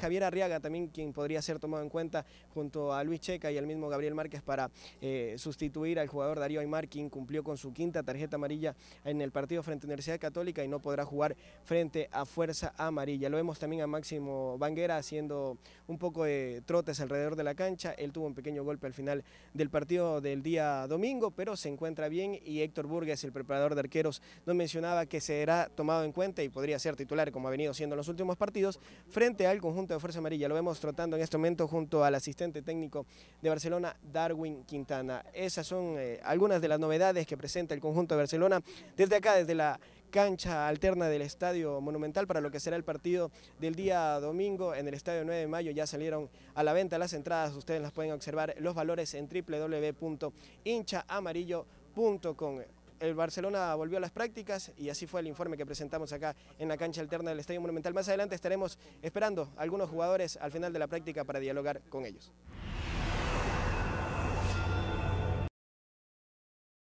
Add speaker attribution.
Speaker 1: Javier Arriaga también quien podría ser tomado en cuenta junto a Luis Checa y al mismo Gabriel Márquez para eh, sustituir al jugador Darío Aymar quien cumplió con su quinta tarjeta amarilla en el partido frente a Universidad Católica y no podrá jugar frente a Fuerza Amarilla. Lo vemos también a Máximo Vanguera haciendo un poco de trotes alrededor de la cancha. Él tuvo un pequeño golpe al final del partido del día domingo, pero se encuentra bien y Héctor Burgues, el preparador de arqueros, nos mencionaba que será tomado en cuenta y podría ser titular como ha venido siendo en los últimos partidos frente al conjunto de Fuerza Amarilla. Lo vemos trotando en este momento junto al asistente técnico de Barcelona, Darwin Quintana. Esas son eh, algunas de las novedades que presenta el conjunto de Barcelona desde acá, desde la cancha alterna del Estadio Monumental para lo que será el partido del día domingo en el Estadio 9 de Mayo. Ya salieron a la venta las entradas, ustedes las pueden observar, los valores en www.hinchaamarillo.com el Barcelona volvió a las prácticas y así fue el informe que presentamos acá en la cancha alterna del Estadio Monumental. Más adelante estaremos esperando a algunos jugadores al final de la práctica para dialogar con ellos.